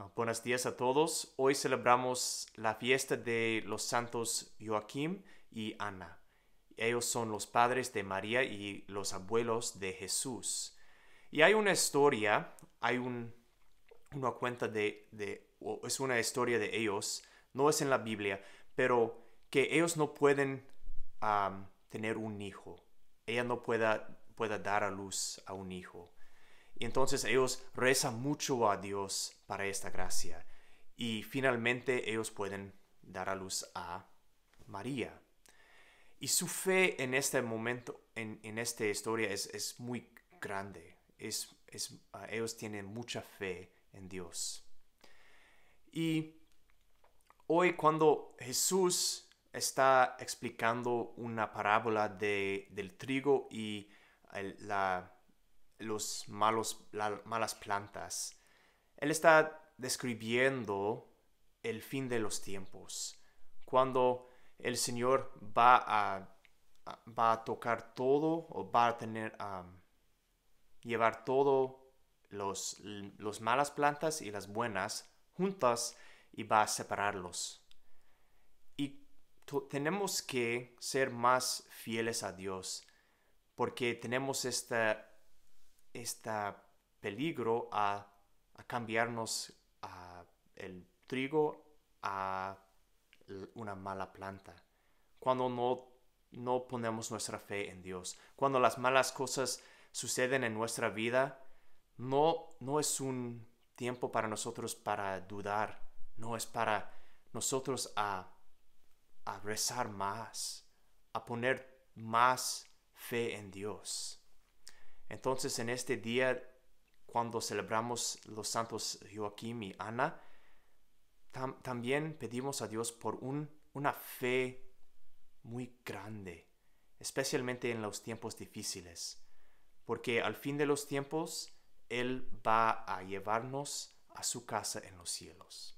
Ah, buenos días a todos. Hoy celebramos la fiesta de los santos Joaquín y Ana. Ellos son los padres de María y los abuelos de Jesús. Y hay una historia, hay una cuenta de, es una historia de ellos, no es en la Biblia, pero que ellos no pueden ah, tener un hijo. Ella no puede pueda dar a luz a un hijo. Y entonces ellos rezan mucho a Dios para esta gracia. Y finalmente ellos pueden dar a luz a María. Y su fe en este momento, en, esta historia, es, muy grande. Es, ah, ellos tienen mucha fe en Dios. Y hoy cuando Jesús está explicando una parábola del trigo y la, los malos, las malas plantas. Él está describiendo el fin de los tiempos, cuando el Señor va a, va a tocar todo o va a tener, a llevar todo los, los malas plantas y las buenas juntas y va a separarlos. Y tenemos que ser más fieles a Dios porque tenemos esta este peligro a, cambiarnos el trigo a una mala planta. Cuando no, ponemos nuestra fe en Dios, cuando las malas cosas suceden en nuestra vida, no, no es un tiempo para nosotros para dudar, no es para nosotros a rezar más, a poner más fe en Dios. Entonces en este día, cuando celebramos los santos Joaquín y Ana, también pedimos a Dios por una fe muy grande, especialmente en los tiempos difíciles, porque al fin de los tiempos, Él va a llevarnos a su casa en los cielos.